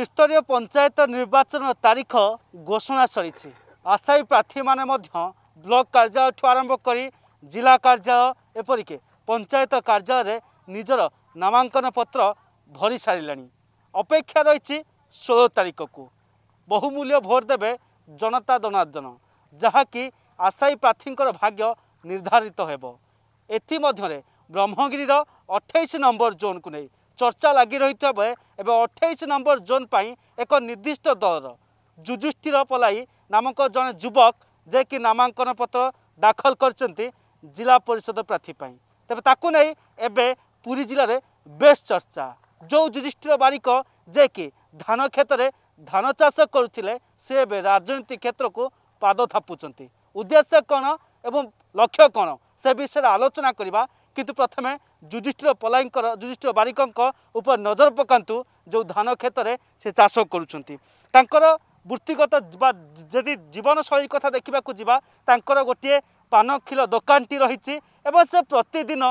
ত্রিস্তরীয় পঞ্চায়েত নির্বাচন তারিখ ঘোষণা সরিছে আশায়ী প্রার্থীମାନେ ମଧ୍ୟ ব্লক কার্যালয়ঠୁ আরম্ভ କରି ଜିଲ୍ଲା କାର୍ଯ୍ୟାଳୟ ଏପରିକି ପଞ୍ଚାୟତ କାର୍ଯ୍ୟାଳୟରେ ନିଜର ନାମାଙ୍କନ ପତ୍ର ଭରି ସାରିଲେଣି ଅପେକ୍ଷା ରହିଛି ଷୋହଳ ତାରିଖକୁ ବହୁମୂଲ୍ୟ ଭୋଟ ଦେବେ ଜନତା ଦନାର୍ଜନ ଯାହାକି ଆଶାୟୀ ପ୍ରାର୍ଥୀଙ୍କର ଭାଗ୍ୟ ନିର୍ଦ୍ଧାରିତ ହେବ ଏଥିମଧ୍ୟରେ ବ୍ରହ୍ମଗିରିର ଅଠେଇଶ ନମ୍ବର ଜୋନ୍କୁ ନେଇ ଚର୍ଚ୍ଚା ଲାଗି ରହିଥିବା ବେଳେ ଏବେ ଅଠେଇଶ ନମ୍ବର ଜୋନ୍ ପାଇଁ ଏକ ନିର୍ଦ୍ଦିଷ୍ଟ ଦଳର ଯୁଧିଷ୍ଠିର ପଲାଇ ନାମକ ଜଣେ ଯୁବକ ଯିଏକି ନାମାଙ୍କନ ପତ୍ର ଦାଖଲ କରିଛନ୍ତି ଜିଲ୍ଲା ପରିଷଦ ପ୍ରାର୍ଥୀ ପାଇଁ ତେବେ ତାକୁ ନେଇ ଏବେ ପୁରୀ ଜିଲ୍ଲାରେ ବେଶ୍ ଚର୍ଚ୍ଚା ଯେଉଁ ଯୁଧିଷ୍ଠିର ବାରିକ ଯିଏକି ଧାନ କ୍ଷେତରେ ଧାନ ଚାଷ କରୁଥିଲେ ସେ ଏବେ ରାଜନୀତି କ୍ଷେତ୍ରକୁ ପାଦ ଥାପୁଛନ୍ତି ଉଦ୍ଦେଶ୍ୟ କ'ଣ ଏବଂ ଲକ୍ଷ୍ୟ କ'ଣ ସେ ବିଷୟରେ ଆଲୋଚନା କରିବା କିନ୍ତୁ ପ୍ରଥମେ ଯୁଧିଷ୍ଠିର ପଲାଇଙ୍କର ଯୁଧିଷ୍ଠିର ବାରିକଙ୍କ ଉପରେ ନଜର ପକାନ୍ତୁ ଯେଉଁ ଧାନ କ୍ଷେତରେ ସେ ଚାଷ କରୁଛନ୍ତି ତାଙ୍କର ବୃତ୍ତିଗତ ବା ଯଦି ଜୀବନଶୈଳୀ କଥା ଦେଖିବାକୁ ଯିବା ତାଙ୍କର ଗୋଟିଏ ପାନଖିଲ ଦୋକାନଟି ରହିଛି ଏବଂ ସେ ପ୍ରତିଦିନ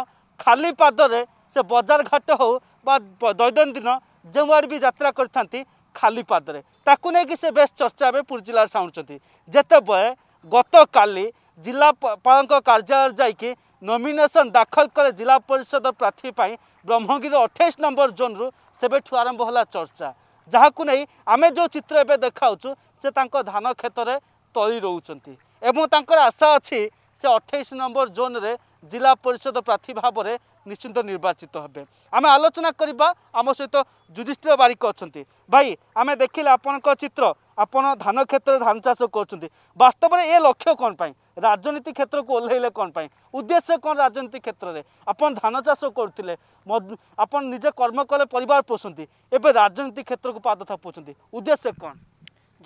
ଖାଲି ପାଦରେ ସେ ବଜାର ଘାଟ ହେଉ ବା ଦୈନନ୍ଦିନ ଯେଉଁଆଡ଼େ ବି ଯାତ୍ରା କରିଥାନ୍ତି ଖାଲି ପାଦରେ ତାକୁ ନେଇକି ସେ ବେଶ ଚର୍ଚ୍ଚା ଏବେ ପୁରୀ ଜିଲ୍ଲାରେ ସାଉଁଛନ୍ତି ଯେତେବେଳେ ଗତକାଲି ଜିଲ୍ଲାପାଳଙ୍କ କାର୍ଯ୍ୟାଳୟରେ ଯାଇକି নমিনেসন দাখল কলে জেলা পরিষদ প্রার্থী পাই ব্রহ্মগিরি অঠেইশ নম্বর জোন্রু সেবেঠু আরম্ভ হল চর্চা ଯାହାକୁ ନେଇ ଆମେ ଯେଉଁ ଚିତ୍ର ଏବେ ଦେଖାଉଛୁ ସେ ତାଙ୍କ ଧାନ କ୍ଷେତରେ ତଳି ରହୁଛନ୍ତି ଏବଂ ତାଙ୍କର ଆଶା ଅଛି ସେ ଅଠେଇଶ ନମ୍ବର ଜୋନ୍ରେ ଜିଲ୍ଲା ପରିଷଦ ପ୍ରାର୍ଥୀ ଭାବରେ ନିଶ୍ଚିନ୍ତ ନିର୍ବାଚିତ ହେବେ ଆମେ ଆଲୋଚନା କରିବା ଆମ ସହିତ ଯୁଧିଷ୍ଠିର ବାରିକ ଅଛନ୍ତି ଭାଇ ଆମେ ଦେଖିଲେ ଆପଣଙ୍କ ଚିତ୍ର ଆପଣ ଧାନ କ୍ଷେତ୍ରରେ ଧାନ ଚାଷ କରୁଛନ୍ତି ବାସ୍ତବରେ ଏ ଲକ୍ଷ୍ୟ କ'ଣ ପାଇଁ ରାଜନୀତି କ୍ଷେତ୍ରକୁ ଓହ୍ଲାଇଲେ କ'ଣ ପାଇଁ ଉଦ୍ଦେଶ୍ୟ କ'ଣ ରାଜନୀତି କ୍ଷେତ୍ରରେ ଆପଣ ଧାନ ଚାଷ କରୁଥିଲେ ଆପଣ ନିଜେ କର୍ମ କଲେ ପରିବାର ପୋଷନ୍ତି ଏବେ ରାଜନୀତି କ୍ଷେତ୍ରକୁ ପାଦ ଥାପୁଛନ୍ତି ଉଦ୍ଦେଶ୍ୟ କ'ଣ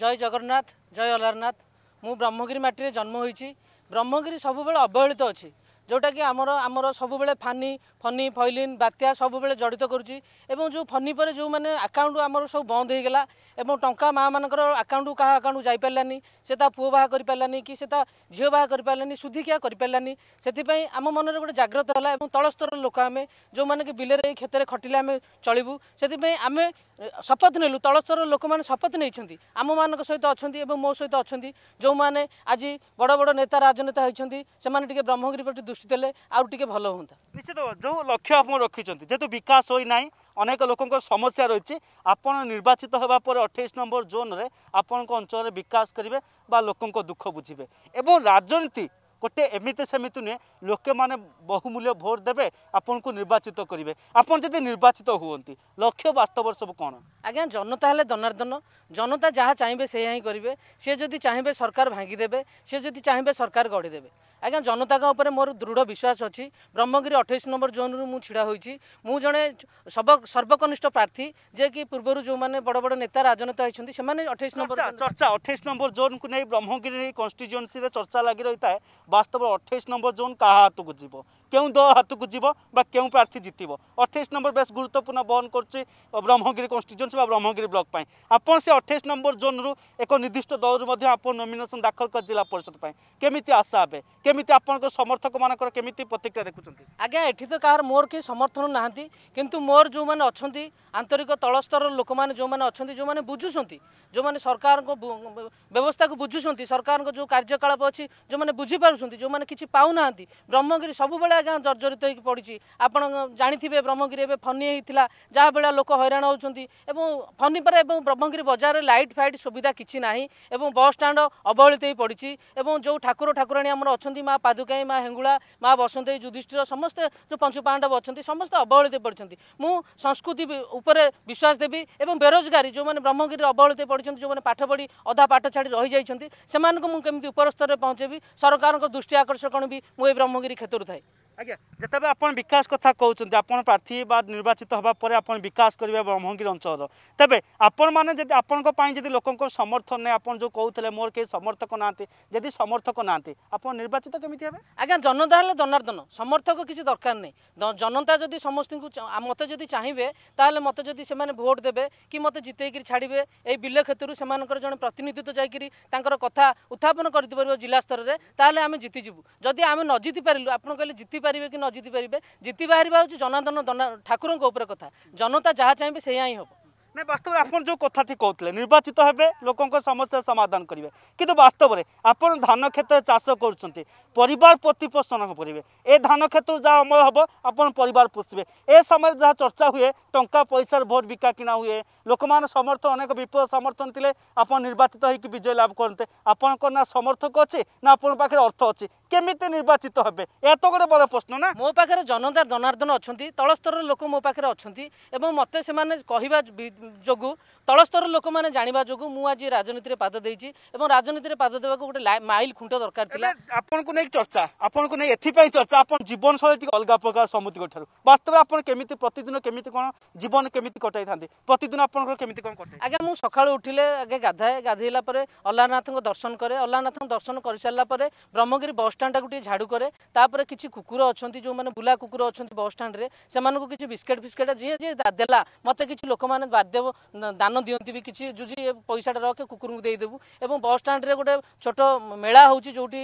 ଜୟ ଜଗନ୍ନାଥ ଜୟ ଅଲାରନାଥ ମୁଁ ବ୍ରହ୍ମଗିରି ମାଟିରେ ଜନ୍ମ ହୋଇଛି ବ୍ରହ୍ମଗିରି ସବୁବେଳେ ଅବହେଳିତ ଅଛି ଯେଉଁଟାକି ଆମର ଆମର ସବୁବେଳେ ଫାନି ଫନି ଫଇଲିନ୍ ବାତ୍ୟା ସବୁବେଳେ ଜଡ଼ିତ କରୁଛି ଏବଂ ଯେଉଁ ଫନି ପରେ ଯେଉଁମାନେ ଆକାଉଣ୍ଟ ଆମର ସବୁ ବନ୍ଦ ହୋଇଗଲା ଏବଂ ଟଙ୍କା ମାଆମାନଙ୍କର ଆକାଉଣ୍ଟକୁ କାହା ଆକାଉଣ୍ଟକୁ ଯାଇପାରିଲାନି ସେ ତା ପୁଅ ବାହା କରିପାରିଲାନି କି ସେ ତା ଝିଅ ବାହା କରିପାରିଲାନି ସୁଧିକିଆ କରିପାରିଲାନି ସେଥିପାଇଁ ଆମ ମନରେ ଗୋଟେ ଜାଗ୍ରତ ହେଲା ଏବଂ ତଳସ୍ତରର ଲୋକ ଆମେ ଯେଉଁମାନେ କି ବିଲରେ ଏଇ କ୍ଷେତ୍ରରେ ଖଟିଲେ ଆମେ ଚଳିବୁ ସେଥିପାଇଁ ଆମେ ଶପଥ ନେଲୁ ତଳସ୍ତରର ଲୋକମାନେ ଶପଥ ନେଇଛନ୍ତି ଆମମାନଙ୍କ ସହିତ ଅଛନ୍ତି ଏବଂ ମୋ ସହିତ ଅଛନ୍ତି ଯେଉଁମାନେ ଆଜି ବଡ଼ ବଡ଼ ନେତା ରାଜନେତା ହୋଇଛନ୍ତି ସେମାନେ ଟିକେ ବ୍ରହ୍ମଗିରି ପ୍ରତି ଦୃଷ୍ଟି ଦେଲେ ଆଉ ଟିକେ ଭଲ ହୁଅନ୍ତା ନିଶ୍ଚିତ ଯେଉଁ ଲକ୍ଷ୍ୟ ଆପଣ ରଖିଛନ୍ତି ଯେହେତୁ ବିକାଶ ହୋଇନାହିଁ অনেক লোকঙ্কর সমস্যা রয়েছে আপনার নির্বাচিত হওয়া পরে অঠাইশ নম্বর জোন্রে আপনার অঞ্চলের বিকাশ করবে বা লোকঙ্ক দুঃখ বুঝবে এবং রাজনীতি গোটে এমিতি সেমিতি নুহে লোকে মানে বহুমূল্য ভোট দেবে আপনার নির্বাচিত করবে আপনার যদি নির্বাচিত হুঁতি লক্ষ্য বাস্তবর সব কোণ আজ্ঞা জনতা হলে জনার্দন জনতা যা চাইবে সেয়া হি করবে সে যদি চাইবে সরকার ভাঙ্গি দেবে সে যদি চাইবে সরকার গড়ি দেবে ଆଜ୍ଞା ଜନତାଙ୍କ ଉପରେ ମୋର ଦୃଢ଼ ବିଶ୍ୱାସ ଅଛି ବ୍ରହ୍ମଗିରି ଅଠେଇଶ ନମ୍ବର ଜୋନ୍ରୁ ମୁଁ ଛିଡ଼ା ହୋଇଛି ମୁଁ ଜଣେ ସର୍ବକନିଷ୍ଠ ପ୍ରାର୍ଥୀ ଯିଏକି ପୂର୍ବରୁ ଯେଉଁମାନେ ବଡ଼ ବଡ଼ ନେତା ରାଜନେତା ହୋଇଛନ୍ତି ସେମାନେ ଅଠେଇଶ ନମ୍ବର ଚର୍ଚ୍ଚା ଅଠେଇଶ ନମ୍ବର ଜୋନ୍କୁ ନେଇ ବ୍ରହ୍ମଗିରି କନଷ୍ଟିଚ୍ୟୁଏନ୍ସିରେ ଚର୍ଚ୍ଚା ଲାଗି ରହିଥାଏ ବାସ୍ତବ ଅଠେଇଶ ନମ୍ବର ଜୋନ୍ କାହା ହାତକୁ ଯିବ କେଉଁ ଦଳ ହାତକୁ ଯିବ ବା କେଉଁ ପ୍ରାର୍ଥୀ ଜିତିବ ଅଠେଇଶ ନମ୍ବର ବେଶ୍ ଗୁରୁତ୍ୱପୂର୍ଣ୍ଣ ବହନ କରୁଛି ବ୍ରହ୍ମଗିରି କନଷ୍ଟିଚ୍ୟୁଏନ୍ସି ବା ବ୍ରହ୍ମଗିରି ବ୍ଲକ ପାଇଁ ଆପଣ ସେ ଅଠେଇଶ ନମ୍ବର ଜୋନ୍ରୁ ଏକ ନିର୍ଦ୍ଦିଷ୍ଟ ଦଳରୁ ମଧ୍ୟ ଆପଣ ନୋମିନେସନ୍ ଦାଖଲ କରି ଜିଲ୍ଲା ପରିଷଦ ପାଇଁ କେମିତି ଆଶା ହେବେ কেমিতি আপনার সমর্থক মানুষ কেমিতি প্রতিক্রিয়া দেখুছেন আজ্ঞা এটি তো কাহার মোর কি সমর্থন না কিন্তু মোর যে অন্তরিক তলস্তর লোক মানে যে অনেক যে বুঝুছেন যে সরকার ব্যবস্থা বুঝুছেন সরকার যে কার্যকলাপ অনেক যে বুঝিপারুছেন যে কিছু পাও না ব্রহ্মগিরি সবুলে আজ্ঞা জর্জরিত হয়ে পড়ছে আপনার জাঁথিবে ব্রহ্মগিরি এবার ফনি হয়েছিল যা বেড়া লোক হইরাণ হচ্ছেন এবং ফনি পরে এবং ব্রহ্মগিরি বজারে লাইট ফাইট সুবিধা কিছু না এবং বস স্ট্যান্ড অবহেলিত হয়ে পড়ছে এবং যে ঠাকুর ঠাকুরাণী আমার অনেক ଅଛନ୍ତି ମା ପାଦୁକାଇ ମା ହେଙ୍ଗୁଳା ମା ବସନ୍ତେଇ ଯୁଧିଷ୍ଠିର ସମସ୍ତେ ଯେଉଁ ପଞ୍ଚୁପାଣ୍ଡବ ଅଛନ୍ତି ସମସ୍ତେ ଅବହେଳିତ ପଡ଼ିଛନ୍ତି ମୁଁ ସଂସ୍କୃତି ଉପରେ ବିଶ୍ୱାସ ଦେବି ଏବଂ ବେରୋଜଗାରୀ ଯେଉଁମାନେ ବ୍ରହ୍ମଗିରିରେ ଅବହେଳିତ ପଡ଼ିଛନ୍ତି ଯେଉଁମାନେ ପାଠ ପଢ଼ି ଅଧା ପାଠ ଛାଡ଼ି ରହିଯାଇଛନ୍ତି ସେମାନଙ୍କୁ ମୁଁ କେମିତି ଉପର ସ୍ତରରେ ପହଞ୍ଚେଇବି ସରକାରଙ୍କ ଦୃଷ୍ଟି ଆକର୍ଷଣ ବି ମୁଁ ଏ ବ୍ରହ୍ମଗିରି କ୍ଷେତ୍ରରୁ ଥାଏ আজ্ঞা যেতবে আপনার বিকাশ কথা কৌন আপনার প্রার্থী বা নির্বাচিত হওয়া পরে আপনার বিকাশ করবে ব্রহ্মগির অঞ্চল তবে আপনার মানে যদি আপনার যদি লোক সমর্থন নেই আপনার যে কৌলে মোর কে সমর্থক না যদি সমর্থক না আপনার নির্বাচিত কমিটি হবে আজ্ঞা জনতা হলে জনার্দন সমর্থক কিছু দরকার নেই জনতা যদি সমস্ত মতো যদি চাহিবে তাহলে মতো যদি সে ভোট দেবে কি মতো জিতাইকি ছাড়বে এই বিল ক্ষেত্র সে জন প্রতিনিধিত্ব যাই তাঁর কথা উত্থাপন করে জেলা স্তরের তাহলে আমি জিতিযু যদি আমি ন জিতি পারু আপনার কে জিতি জিতিপারে কি ন জিতিপারে জিতি বাহারা হচ্ছে জনার্দন ঠাকুরঙ্ উপরে কথা জনতা যা চাইবে সেয়া হি হব না বাস্তবে আপনার যে কথাটি কৌলে নির্বাচিত হবে লোক সমস্যা সমাধান করবে কিন্তু বাস্তবরে আপনার ধান ক্ষেত্রে চাষ করছেন পরিবার প্রতিপোষণ করবে এ ধান ক্ষেত্র যা অমল হব আপনার পরিবার পোষবে এ সময় যা চর্চা হুয়ে টঙ্কা পয়সার ভোট বিকা কিনা হুয়ে লোক সমর্থন অনেক বিপুল সমর্থন লে আপনার নির্বাচিত হয়ে বিজয় লাভ করতে আপনার না সমর্থক অছে না আপনার পাখে অর্থ অছে কেমিতি নির্বাচিত হবে এত গোটে বড় প্রশ্ন না মো পাখে জনতা জনার্দন অনেক তলস্তরের লোক মো পাখে অনেক এবং মতো সে কহা যোগ তলস্তরের লোক মানে জাঁয়া যোগ মু আজ রাজনীতি পাদ দিয়েছি এবং রাজনীতি পাদ দেওয়া গোটে মাইল খুঁট দরকার লা আপনার ଏଥିପାଇଁ ଚର୍ଚ୍ଚା ଆପଣଙ୍କୁ ନେଇ ଏଥିପାଇଁ ଚର୍ଚ୍ଚା ଆପଣ ଜୀବନଶୈଳୀ ଟିକେ ଅଲଗା ପ୍ରକାର ସମୁଦ୍ର ଠାରୁ ବାସ୍ତବରେ ଆପଣ କେମିତି ପ୍ରତିଦିନ କେମିତି କ'ଣ ଜୀବନ କେମିତି କଟାଇଥାନ୍ତି ପ୍ରତିଦିନ ଆପଣଙ୍କର କେମିତି କ'ଣ କଟାଏ ଆଜ୍ଞା ମୁଁ ସକାଳୁ ଉଠିଲେ ଆଗେ ଗାଧାଏ ଗାଧୋଇଲା ପରେ ଅଲାରନାଥଙ୍କ ଦର୍ଶନ କରେ ଅଲାରନାଥଙ୍କ ଦର୍ଶନ କରିସାରିଲା ପରେ ବ୍ରହ୍ମଗିରି ବସ୍ଷ୍ଟାଣ୍ଡଟାକୁ ଟିକେ ଝାଡ଼ୁ କରେ ତାପରେ କିଛି କୁକୁର ଅଛନ୍ତି ଯେଉଁମାନେ ବୁଲା କୁକୁର ଅଛନ୍ତି ବସ୍ଷ୍ଟାଣ୍ଡରେ ସେମାନଙ୍କୁ କିଛି ବିସ୍କେଟ୍ ଫିସ୍କେଟ୍ ଯିଏ ଯିଏ ଦେଲା ମୋତେ କିଛି ଲୋକମାନେ ବାଧ୍ୟ ଦାନ ଦିଅନ୍ତି ବି କିଛି ଯୁଜି ପଇସାଟା ରଖେ କୁକୁରଙ୍କୁ ଦେଇଦେବୁ ଏବଂ ବସ୍ଷ୍ଟାଣ୍ଡରେ ଗୋଟେ ଛୋଟ ମେଳା ହେଉଛି ଯେଉଁଠି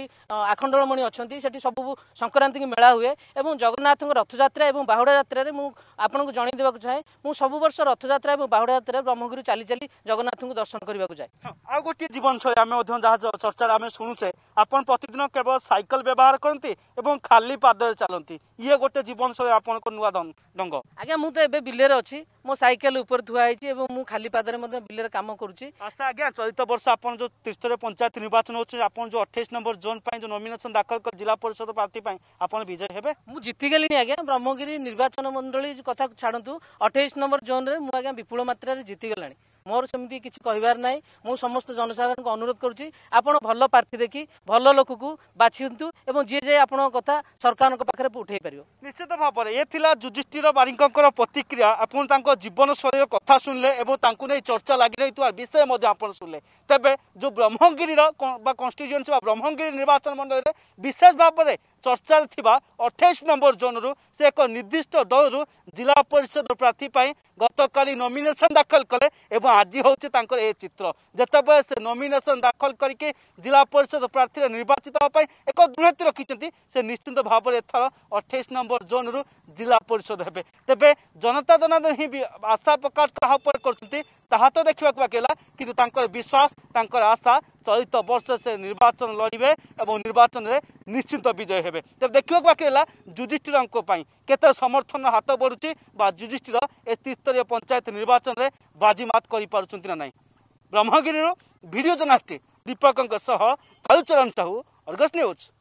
ଆଖଣ୍ଡଳ ଚିନ୍ତାମଣି ଅଛନ୍ତି ସେଠି ସବୁ ସଂକ୍ରାନ୍ତିକି ମେଳା ହୁଏ ଏବଂ ଜଗନ୍ନାଥଙ୍କ ରଥଯାତ୍ରା ଏବଂ ବାହୁଡ଼ା ଯାତ୍ରାରେ ମୁଁ ଆପଣଙ୍କୁ ଜଣାଇ ଦେବାକୁ ଚାହେଁ ମୁଁ ସବୁ ବର୍ଷ ରଥଯାତ୍ରା ଏବଂ ବାହୁଡ଼ା ଯାତ୍ରାରେ ବ୍ରହ୍ମଗିରି ଚାଲି ଚାଲି ଜଗନ୍ନାଥଙ୍କୁ ଦର୍ଶନ କରିବାକୁ ଯାଏ ଆଉ ଗୋଟିଏ ଜୀବନଶୈଳୀ ଆମେ ମଧ୍ୟ ଯାହା ଚର୍ଚ୍ଚାରେ ଆମେ ଶୁଣୁଛେ ଆପଣ ପ୍ରତିଦିନ କେବଳ ସାଇକେଲ ବ୍ୟବହାର କରନ୍ତି ଏବଂ ଖାଲି ପାଦରେ ଚାଲନ୍ତି ଇଏ ଗୋଟେ ଜୀବନଶୈଳୀ ଆପଣଙ୍କ ନୂଆ ଢଙ୍ଗ ଆଜ୍ଞା ମୁଁ ତ ଏବେ ବିଲରେ ଅଛି ମୋ ସାଇକେଲ ଉପରେ ଥୁଆ ହେଇଛି ଏବଂ ମୁଁ ଖାଲି ପାଦରେ ମଧ୍ୟ ବିଲରେ କାମ କରୁଛି ଆଶା ଆଜ୍ଞା ଚଳିତ ବର୍ଷ ଆପଣ ଯେଉଁ ତ୍ରିସ୍ତରୀୟ ପଞ୍ଚାୟତ ନିର୍ବାଚନ ହେଉଛି ଆପଣ ଯେଉଁ ଅଠେଇଶ ନମ୍ବର ଜୋନ୍ ପାଇଁ ଯେଉଁ ନମିନେସନ ଦାଖଲ ଜିଲ୍ଲା ପରିଷଦ ପ୍ରାର୍ଥୀ ପାଇଁ ଆପଣ ବିଜୟ ହେବେ ମୁଁ ଜିତିଗଲିଣି ଆଜ୍ଞା ବ୍ରହ୍ମଗିରି ନିର୍ବାଚନ ମଣ୍ଡଳୀ କଥା ଛାଡ଼ନ୍ତୁ ଅଠେଇଶ ନମ୍ବର ଜୋନ୍ରେ ମୁଁ ଆଜ୍ଞା ବିପୁଳ ମାତ୍ରାରେ ଜିତିଗଲାଣି ମୋର ସେମିତି କିଛି କହିବାର ନାହିଁ ମୁଁ ସମସ୍ତ ଜନସାଧାରଣଙ୍କୁ ଅନୁରୋଧ କରୁଛି ଆପଣ ଭଲ ପ୍ରାର୍ଥୀ ଦେଖି ଭଲ ଲୋକକୁ ବାଛନ୍ତୁ ଏବଂ ଯିଏ ଯାଇ ଆପଣଙ୍କ କଥା ସରକାରଙ୍କ ପାଖରେ ଉଠାଇ ପାରିବ ନିଶ୍ଚିତ ଭାବରେ ଏ ଥିଲା ଯୁଧିଷ୍ଠିର ବାରିକଙ୍କର ପ୍ରତିକ୍ରିୟା ଆପଣ ତାଙ୍କ ଜୀବନଶୈଳୀର କଥା ଶୁଣିଲେ ଏବଂ ତାଙ୍କୁ ନେଇ ଚର୍ଚ୍ଚା ଲାଗି ରହିଥିବା ବିଷୟ ମଧ୍ୟ ଆପଣ ଶୁଣିଲେ ତେବେ ଯେଉଁ ବ୍ରହ୍ମଗିରିର ବା କନଷ୍ଟିଚ୍ୟୁଏନ୍ସି ବା ବ୍ରହ୍ମଗିରି ନିର୍ବାଚନ ମଣ୍ଡଳୀରେ ବିଶେଷ ଭାବରେ ଚର୍ଚ୍ଚାରେ ଥିବା ଅଠେଇଶ ନମ୍ବର ଜୋନ୍ରୁ ସେ ଏକ ନିର୍ଦ୍ଦିଷ୍ଟ ଦଳରୁ ଜିଲ୍ଲା ପରିଷଦ ପ୍ରାର୍ଥୀ ପାଇଁ ଗତକାଲି ନମିନେସନ୍ ଦାଖଲ କଲେ ଏବଂ ଆଜି ହେଉଛି ତାଙ୍କର ଏ ଚିତ୍ର ଯେତେବେଳେ ସେ ନମିନେସନ୍ ଦାଖଲ କରିକି ଜିଲ୍ଲା ପରିଷଦ ପ୍ରାର୍ଥୀରେ ନିର୍ବାଚିତ ହେବା ପାଇଁ ଏକ ଦୃଢ଼ତି ରଖିଛନ୍ତି ସେ ନିଶ୍ଚିନ୍ତ ଭାବରେ ଏଥର ଅଠେଇଶ ନମ୍ବର ଜୋନ୍ରୁ ଜିଲ୍ଲା ପରିଷଦ ହେବେ ତେବେ ଜନତା ଦନାଦନ ହିଁ ବି ଆଶା ପ୍ରକାଶ କାହା ଉପରେ କରୁଛନ୍ତି ତାହା ତ ଦେଖିବାକୁ ବାକିଲା କିନ୍ତୁ ତାଙ୍କର ବିଶ୍ୱାସ ତାଙ୍କର ଆଶା ଚଳିତ ବର୍ଷ ସେ ନିର୍ବାଚନ ଲଢ଼ିବେ ଏବଂ ନିର୍ବାଚନରେ ନିଶ୍ଚିତ ବିଜୟ ହେବେ ତେବେ ଦେଖିବାକୁ ବାକି ହେଲା ଯୁଧିଷ୍ଠିରଙ୍କ ପାଇଁ କେତେ ସମର୍ଥନ ହାତ ବଢ଼ୁଛି ବା ଯୁଧିଷ୍ଠିର ଏ ତ୍ରିସ୍ତରୀୟ ପଞ୍ଚାୟତ ନିର୍ବାଚନରେ ବାଜିମାତ କରିପାରୁଛନ୍ତି ନା ନାହିଁ ବ୍ରହ୍ମଗିରିରୁ ଭିଡ଼ିଓ ଜର୍ଣ୍ଣାଲିଷ୍ଟ ଦୀପକଙ୍କ ସହ କାଳୁଚରଣ ସାହୁ ଅର୍ଗସ୍ ନ୍ୟୁଜ୍